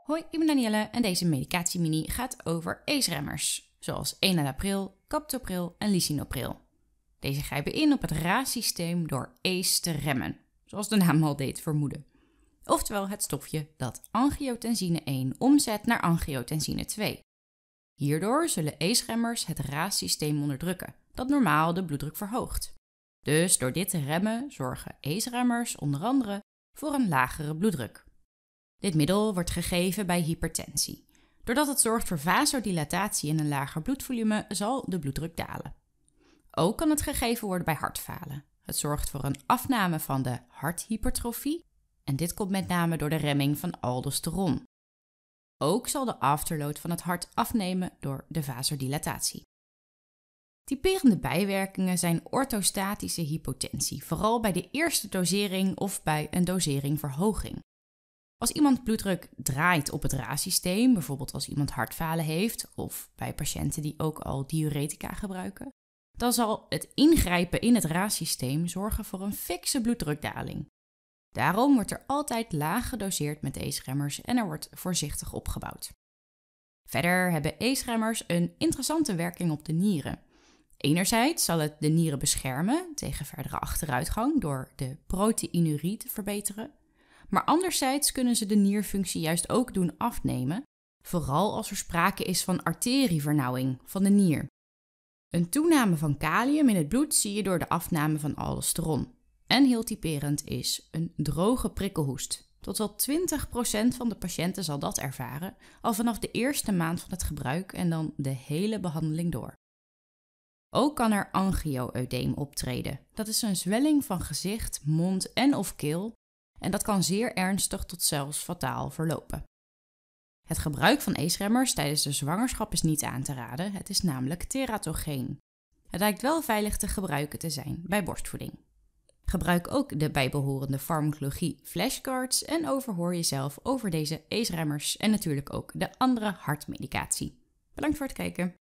Hoi, ik ben Danielle en deze medicatiemini gaat over ACE-remmers, zoals enalapril, captopril en lisinopril. Deze grijpen in op het systeem door ACE te remmen, zoals de naam al deed vermoeden. Oftewel het stofje dat angiotensine 1 omzet naar angiotensine 2. Hierdoor zullen ACE-remmers het systeem onderdrukken, dat normaal de bloeddruk verhoogt. Dus door dit te remmen zorgen ACE-remmers onder andere voor een lagere bloeddruk. Dit middel wordt gegeven bij hypertensie. Doordat het zorgt voor vasodilatatie en een lager bloedvolume, zal de bloeddruk dalen. Ook kan het gegeven worden bij hartfalen. Het zorgt voor een afname van de harthypertrofie en dit komt met name door de remming van aldosteron. Ook zal de afterload van het hart afnemen door de vasodilatatie. Typerende bijwerkingen zijn orthostatische hypotensie, vooral bij de eerste dosering of bij een doseringverhoging. Als iemand bloeddruk draait op het RAAS-systeem, bijvoorbeeld als iemand hartfalen heeft of bij patiënten die ook al diuretica gebruiken, dan zal het ingrijpen in het RAAS-systeem zorgen voor een fikse bloeddrukdaling. Daarom wordt er altijd laag gedoseerd met ACE-remmers en er wordt voorzichtig opgebouwd. Verder hebben ACE-remmers een interessante werking op de nieren. Enerzijds zal het de nieren beschermen tegen verdere achteruitgang door de proteinurie te verbeteren. Maar anderzijds kunnen ze de nierfunctie juist ook doen afnemen, vooral als er sprake is van arterievernauwing van de nier. Een toename van kalium in het bloed zie je door de afname van aldosteron. En heel typerend is een droge prikkelhoest. Tot wel 20% van de patiënten zal dat ervaren, al vanaf de eerste maand van het gebruik en dan de hele behandeling door. Ook kan er angio optreden. Dat is een zwelling van gezicht, mond en of keel en dat kan zeer ernstig tot zelfs fataal verlopen. Het gebruik van ACE-remmers tijdens de zwangerschap is niet aan te raden, het is namelijk teratogeen. Het lijkt wel veilig te gebruiken te zijn bij borstvoeding. Gebruik ook de bijbehorende farmacologie flashcards en overhoor jezelf over deze ACE-remmers en natuurlijk ook de andere hartmedicatie. Bedankt voor het kijken.